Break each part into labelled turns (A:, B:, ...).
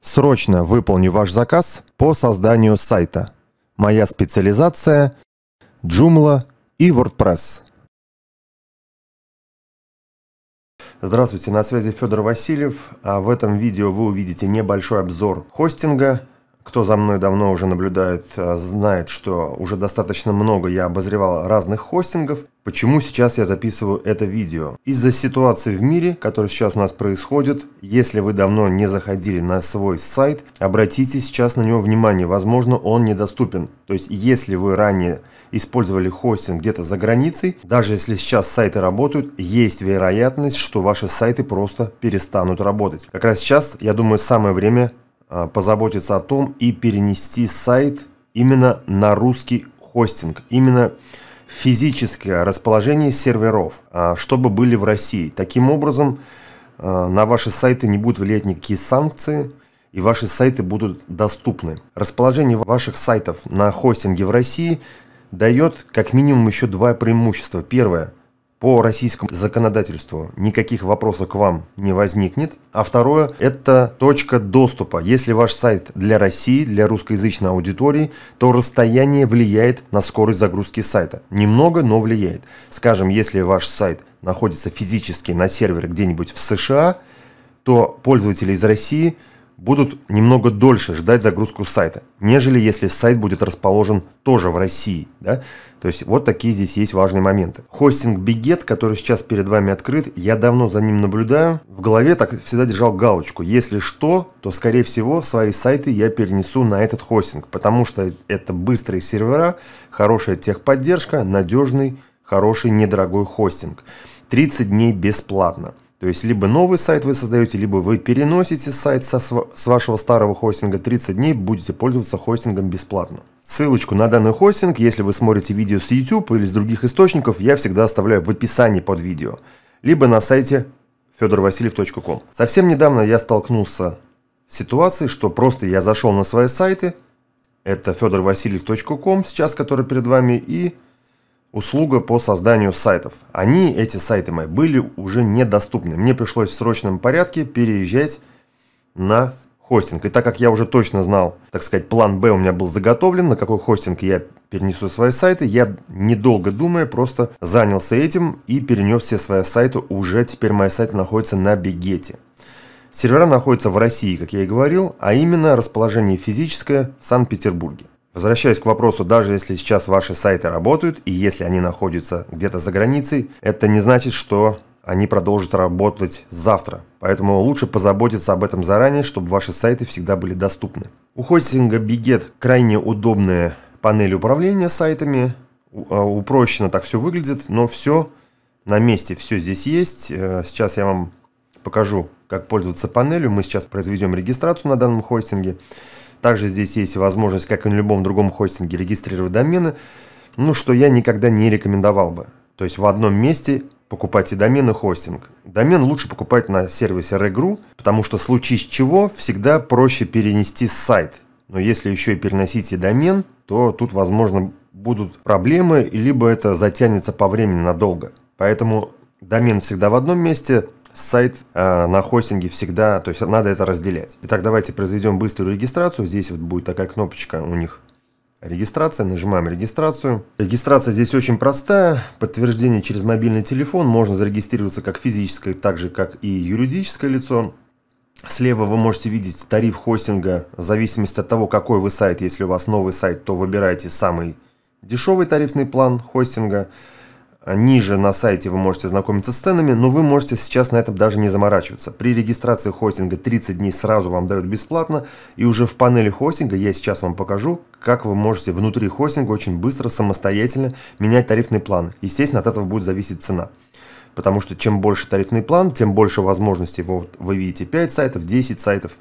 A: Срочно выполню ваш заказ по созданию сайта. Моя специализация – Joomla и WordPress. Здравствуйте, на связи Федор Васильев. А в этом видео вы увидите небольшой обзор хостинга. Кто за мной давно уже наблюдает, а знает, что уже достаточно много я обозревал разных хостингов. Почему сейчас я записываю это видео? Из-за ситуации в мире, которая сейчас у нас происходит, если вы давно не заходили на свой сайт, обратите сейчас на него внимание, возможно он недоступен. То есть если вы ранее использовали хостинг где-то за границей, даже если сейчас сайты работают, есть вероятность, что ваши сайты просто перестанут работать. Как раз сейчас, я думаю, самое время а, позаботиться о том и перенести сайт именно на русский хостинг. Именно физическое расположение серверов, а, чтобы были в России. Таким образом, а, на ваши сайты не будут влиять никакие санкции, и ваши сайты будут доступны. Расположение ваших сайтов на хостинге в России дает как минимум еще два преимущества. Первое по российскому законодательству никаких вопросов к вам не возникнет. А второе – это точка доступа. Если ваш сайт для России, для русскоязычной аудитории, то расстояние влияет на скорость загрузки сайта. Немного, но влияет. Скажем, если ваш сайт находится физически на сервере где-нибудь в США, то пользователи из России – будут немного дольше ждать загрузку сайта, нежели если сайт будет расположен тоже в России. Да? То есть вот такие здесь есть важные моменты. Хостинг Бигет, который сейчас перед вами открыт, я давно за ним наблюдаю. В голове так всегда держал галочку. Если что, то скорее всего свои сайты я перенесу на этот хостинг, потому что это быстрые сервера, хорошая техподдержка, надежный, хороший, недорогой хостинг. 30 дней бесплатно. То есть либо новый сайт вы создаете, либо вы переносите сайт со, с вашего старого хостинга 30 дней, будете пользоваться хостингом бесплатно. Ссылочку на данный хостинг, если вы смотрите видео с YouTube или с других источников, я всегда оставляю в описании под видео, либо на сайте fedorvasiliev.com. Совсем недавно я столкнулся с ситуацией, что просто я зашел на свои сайты, это fedorvasiliev.com сейчас, который перед вами, и услуга по созданию сайтов. Они, эти сайты мои, были уже недоступны. Мне пришлось в срочном порядке переезжать на хостинг. И так как я уже точно знал, так сказать, план Б у меня был заготовлен, на какой хостинг я перенесу свои сайты, я, недолго думая, просто занялся этим и перенес все свои сайты. Уже теперь мои сайты находятся на Бегете. Сервера находятся в России, как я и говорил, а именно расположение физическое в Санкт-Петербурге. Возвращаясь к вопросу, даже если сейчас ваши сайты работают, и если они находятся где-то за границей, это не значит, что они продолжат работать завтра. Поэтому лучше позаботиться об этом заранее, чтобы ваши сайты всегда были доступны. У хостинга Biget крайне удобная панель управления сайтами. А, упрощенно так все выглядит, но все на месте, все здесь есть. Э, сейчас я вам покажу, как пользоваться панелью. Мы сейчас произведем регистрацию на данном хостинге. Также здесь есть возможность, как и на любом другом хостинге, регистрировать домены, ну, что я никогда не рекомендовал бы. То есть в одном месте покупайте домен и хостинг. Домен лучше покупать на сервисе Regru, потому что случись чего, всегда проще перенести сайт. Но если еще и переносите домен, то тут, возможно, будут проблемы, либо это затянется по времени надолго. Поэтому домен всегда в одном месте, сайт э, на хостинге всегда, то есть надо это разделять. Итак, давайте произведем быструю регистрацию. Здесь вот будет такая кнопочка у них Регистрация, нажимаем регистрацию. Регистрация здесь очень простая, подтверждение через мобильный телефон, можно зарегистрироваться как физическое, так же как и юридическое лицо. Слева вы можете видеть тариф хостинга, в зависимости от того, какой вы сайт, если у вас новый сайт, то выбирайте самый дешевый тарифный план хостинга. А ниже на сайте вы можете знакомиться с ценами, но вы можете сейчас на этом даже не заморачиваться. При регистрации хостинга 30 дней сразу вам дают бесплатно, и уже в панели хостинга я сейчас вам покажу, как вы можете внутри хостинга очень быстро, самостоятельно менять тарифный план. Естественно, от этого будет зависеть цена. Потому что чем больше тарифный план, тем больше возможностей. Вот вы видите 5 сайтов, 10 сайтов.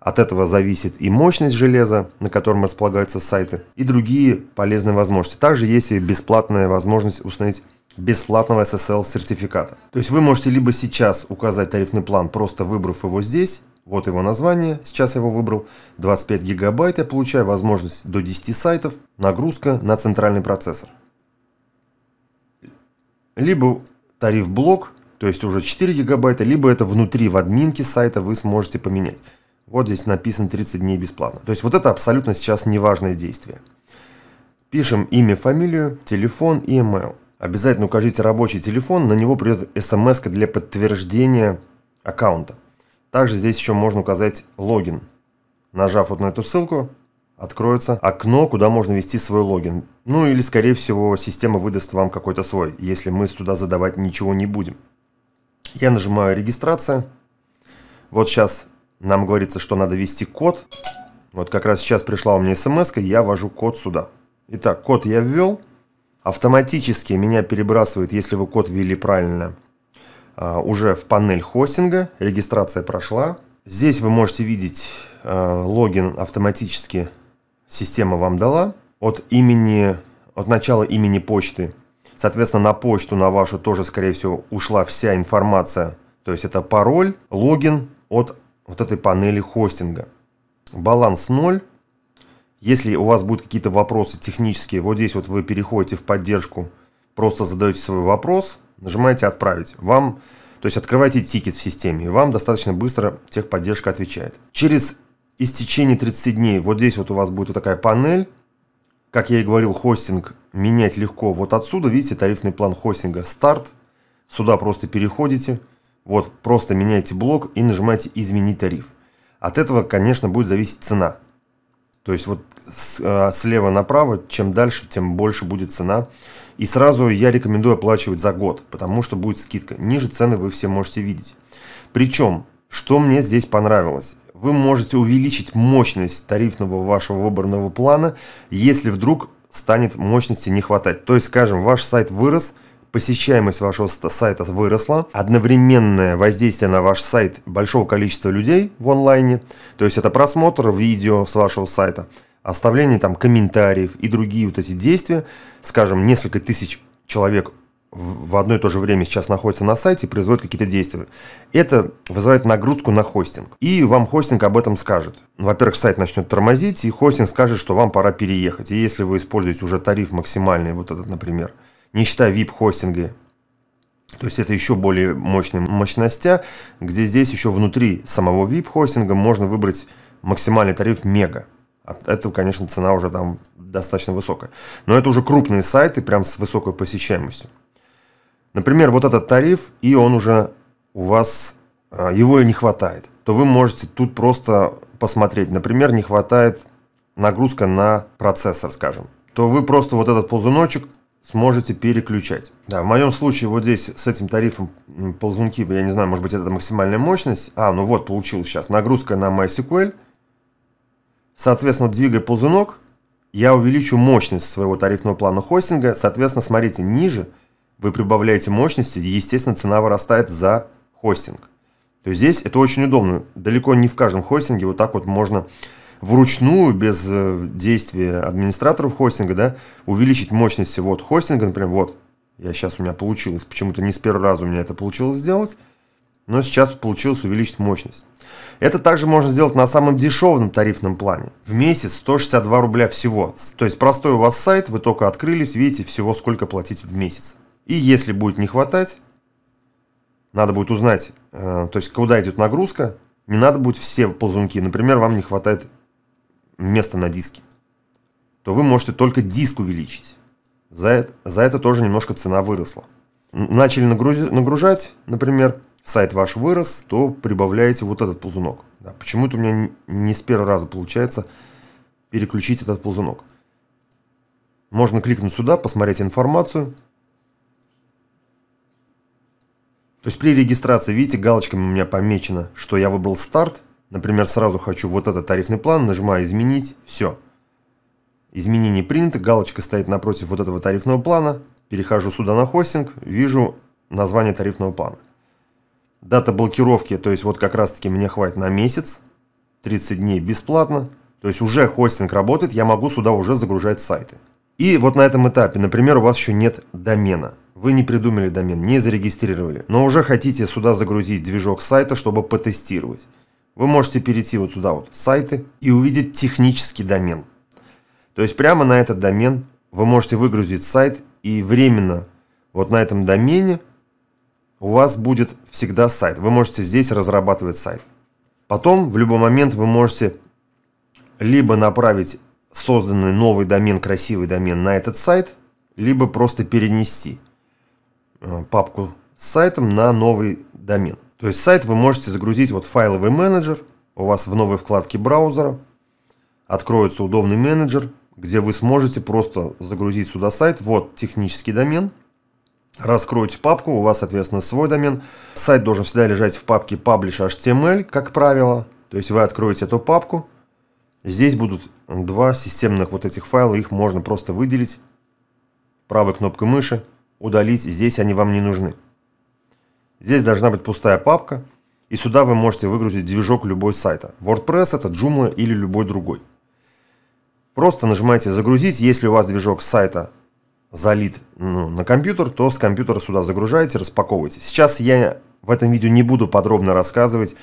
A: От этого зависит и мощность железа, на котором располагаются сайты, и другие полезные возможности. Также есть и бесплатная возможность установить бесплатного SSL сертификата. То есть вы можете либо сейчас указать тарифный план, просто выбрав его здесь, вот его название, сейчас я его выбрал, 25 гигабайт, я получаю возможность до 10 сайтов, нагрузка на центральный процессор. Либо тариф блок, то есть уже 4 гигабайта, либо это внутри в админке сайта вы сможете поменять. Вот здесь написано 30 дней бесплатно. То есть вот это абсолютно сейчас неважное действие. Пишем имя, фамилию, телефон и email обязательно укажите рабочий телефон, на него придет смс для подтверждения аккаунта. Также здесь еще можно указать логин. Нажав вот на эту ссылку, откроется окно, куда можно ввести свой логин. Ну или, скорее всего, система выдаст вам какой-то свой, если мы сюда задавать ничего не будем. Я нажимаю «Регистрация». Вот сейчас нам говорится, что надо ввести код. Вот как раз сейчас пришла у меня смс, я ввожу код сюда. Итак, код я ввел. Автоматически меня перебрасывает, если вы код ввели правильно, а, уже в панель хостинга. Регистрация прошла. Здесь вы можете видеть а, логин автоматически система вам дала от имени, от начала имени почты. Соответственно, на почту, на вашу тоже, скорее всего, ушла вся информация. То есть это пароль, логин от вот этой панели хостинга. Баланс 0, если у вас будут какие-то вопросы технические, вот здесь вот вы переходите в поддержку, просто задаете свой вопрос, нажимаете «Отправить». Вам, то есть открываете тикет в системе, и вам достаточно быстро техподдержка отвечает. Через истечение 30 дней вот здесь вот у вас будет вот такая панель, как я и говорил, хостинг менять легко. Вот отсюда, видите, тарифный план хостинга «Старт». Сюда просто переходите, вот просто меняете блок и нажимаете «Изменить тариф». От этого, конечно, будет зависеть цена. То есть вот с, а, слева направо, чем дальше, тем больше будет цена. И сразу я рекомендую оплачивать за год, потому что будет скидка. Ниже цены вы все можете видеть. Причем, что мне здесь понравилось? Вы можете увеличить мощность тарифного вашего выбранного плана, если вдруг станет мощности не хватать. То есть, скажем, ваш сайт вырос – посещаемость вашего сайта выросла, одновременное воздействие на ваш сайт большого количества людей в онлайне, то есть это просмотр видео с вашего сайта, оставление там комментариев и другие вот эти действия, скажем, несколько тысяч человек в одно и то же время сейчас находится на сайте и производит какие-то действия. Это вызывает нагрузку на хостинг. И вам хостинг об этом скажет. Ну, во-первых, сайт начнет тормозить, и хостинг скажет, что вам пора переехать. И если вы используете уже тариф максимальный, вот этот, например, не считая VIP-хостинга. То есть это еще более мощные мощности, где здесь еще внутри самого VIP-хостинга можно выбрать максимальный тариф мега. От этого, конечно, цена уже там достаточно высокая. Но это уже крупные сайты, прям с высокой посещаемостью. Например, вот этот тариф, и он уже у вас, а, его и не хватает. То вы можете тут просто посмотреть. Например, не хватает нагрузка на процессор, скажем. То вы просто вот этот ползуночек сможете переключать. Да, в моем случае вот здесь с этим тарифом ползунки, я не знаю, может быть это максимальная мощность. А, ну вот получил сейчас нагрузка на MySQL. Соответственно, двигая ползунок, я увеличу мощность своего тарифного плана хостинга. Соответственно, смотрите, ниже вы прибавляете мощности, и, естественно, цена вырастает за хостинг. То есть здесь это очень удобно. Далеко не в каждом хостинге вот так вот можно вручную, без э, действия администраторов хостинга, да, увеличить мощность всего вот хостинга, например, вот, я сейчас у меня получилось, почему-то не с первого раза у меня это получилось сделать, но сейчас получилось увеличить мощность. Это также можно сделать на самом дешевом тарифном плане. В месяц 162 рубля всего. То есть простой у вас сайт, вы только открылись, видите всего сколько платить в месяц. И если будет не хватать, надо будет узнать, э, то есть куда идет нагрузка, не надо будет все ползунки. Например, вам не хватает место на диске, то вы можете только диск увеличить. За это, за это тоже немножко цена выросла. Начали нагруз, нагружать, например, сайт ваш вырос, то прибавляете вот этот ползунок. Да, Почему-то у меня не с первого раза получается переключить этот ползунок. Можно кликнуть сюда, посмотреть информацию. То есть при регистрации, видите, галочками у меня помечено, что я выбрал старт, Например, сразу хочу вот этот тарифный план, нажимаю «Изменить», все. Изменение принято, галочка стоит напротив вот этого тарифного плана. Перехожу сюда на хостинг, вижу название тарифного плана. Дата блокировки, то есть вот как раз таки мне хватит на месяц, 30 дней бесплатно. То есть уже хостинг работает, я могу сюда уже загружать сайты. И вот на этом этапе, например, у вас еще нет домена. Вы не придумали домен, не зарегистрировали, но уже хотите сюда загрузить движок сайта, чтобы потестировать вы можете перейти вот сюда вот, сайты, и увидеть технический домен. То есть прямо на этот домен вы можете выгрузить сайт, и временно вот на этом домене у вас будет всегда сайт. Вы можете здесь разрабатывать сайт. Потом в любой момент вы можете либо направить созданный новый домен, красивый домен на этот сайт, либо просто перенести э, папку с сайтом на новый домен. То есть сайт вы можете загрузить вот файловый менеджер, у вас в новой вкладке браузера откроется удобный менеджер, где вы сможете просто загрузить сюда сайт, вот технический домен, раскроете папку, у вас, соответственно, свой домен. Сайт должен всегда лежать в папке publish html как правило. То есть вы откроете эту папку, здесь будут два системных вот этих файла, их можно просто выделить правой кнопкой мыши, удалить, здесь они вам не нужны. Здесь должна быть пустая папка, и сюда вы можете выгрузить движок любой сайта. WordPress это Joomla или любой другой. Просто нажимаете «Загрузить». Если у вас движок сайта залит ну, на компьютер, то с компьютера сюда загружаете, распаковываете. Сейчас я в этом видео не буду подробно рассказывать,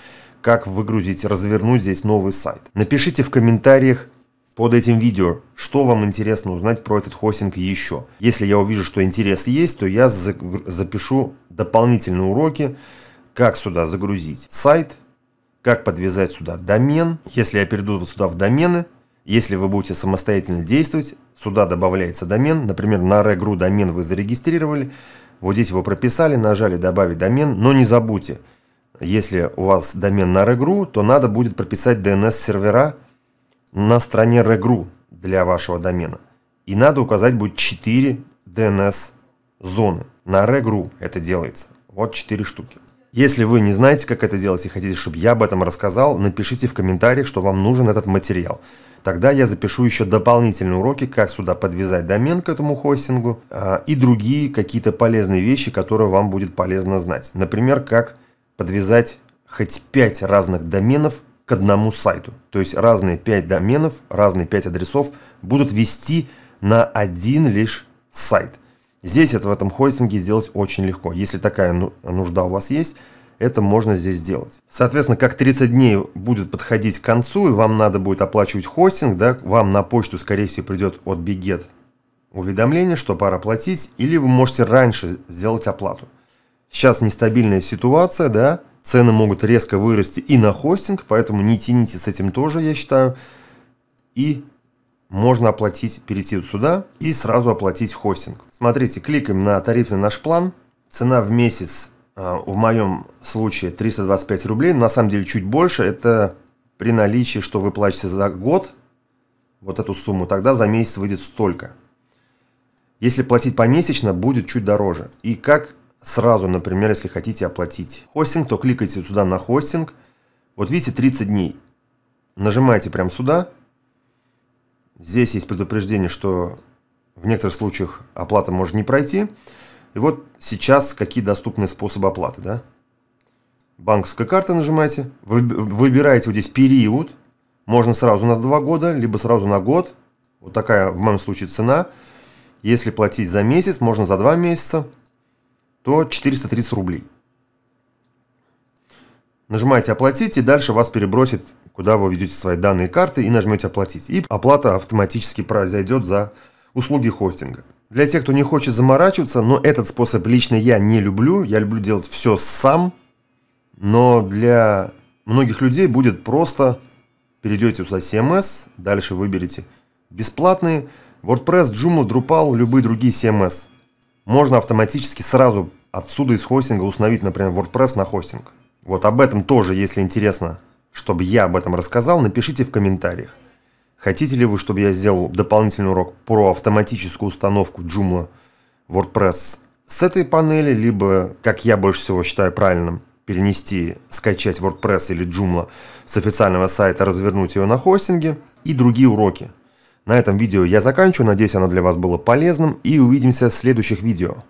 A: как выгрузить, развернуть здесь новый сайт. Напишите в комментариях, под этим видео, что вам интересно узнать про этот хостинг еще. Если я увижу, что интерес есть, то я запишу дополнительные уроки, как сюда загрузить сайт, как подвязать сюда домен. Если я перейду сюда в домены, если вы будете самостоятельно действовать, сюда добавляется домен. Например, на Regru домен вы зарегистрировали, вот здесь его прописали, нажали «Добавить домен», но не забудьте, если у вас домен на Regru, то надо будет прописать DNS-сервера, на стране Regru для вашего домена. И надо указать будет 4 DNS зоны. На Regru это делается. Вот 4 штуки. Если вы не знаете, как это делать и хотите, чтобы я об этом рассказал, напишите в комментариях, что вам нужен этот материал. Тогда я запишу еще дополнительные уроки, как сюда подвязать домен к этому хостингу а, и другие какие-то полезные вещи, которые вам будет полезно знать. Например, как подвязать хоть 5 разных доменов к одному сайту. То есть разные 5 доменов, разные 5 адресов будут вести на один лишь сайт. Здесь это в этом хостинге сделать очень легко. Если такая ну, нужда у вас есть, это можно здесь сделать. Соответственно, как 30 дней будет подходить к концу, и вам надо будет оплачивать хостинг, да, вам на почту, скорее всего, придет от Бигет уведомление, что пора платить, или вы можете раньше сделать оплату. Сейчас нестабильная ситуация, да, цены могут резко вырасти и на хостинг, поэтому не тяните с этим тоже, я считаю. И можно оплатить, перейти сюда и сразу оплатить хостинг. Смотрите, кликаем на тарифный наш план. Цена в месяц а, в моем случае 325 рублей, но на самом деле чуть больше. Это при наличии, что вы платите за год вот эту сумму, тогда за месяц выйдет столько. Если платить помесячно, будет чуть дороже. И как сразу, например, если хотите оплатить хостинг, то кликайте сюда на хостинг. Вот видите, 30 дней. Нажимаете прямо сюда. Здесь есть предупреждение, что в некоторых случаях оплата может не пройти. И вот сейчас какие доступные способы оплаты. Да? Банковская карта нажимаете. Выбираете вот здесь период. Можно сразу на 2 года, либо сразу на год. Вот такая в моем случае цена. Если платить за месяц, можно за 2 месяца то 430 рублей. Нажимаете «Оплатить» и дальше вас перебросит, куда вы введете свои данные карты и нажмете «Оплатить». И оплата автоматически произойдет за услуги хостинга. Для тех, кто не хочет заморачиваться, но этот способ лично я не люблю. Я люблю делать все сам. Но для многих людей будет просто перейдете в CMS, эм дальше выберете бесплатные WordPress, Joomla, Drupal, любые другие CMS эм – можно автоматически сразу отсюда из хостинга установить, например, WordPress на хостинг. Вот об этом тоже, если интересно, чтобы я об этом рассказал, напишите в комментариях. Хотите ли вы, чтобы я сделал дополнительный урок про автоматическую установку Joomla WordPress с этой панели, либо, как я больше всего считаю правильным, перенести, скачать WordPress или Joomla с официального сайта, развернуть ее на хостинге и другие уроки. На этом видео я заканчиваю, надеюсь оно для вас было полезным и увидимся в следующих видео.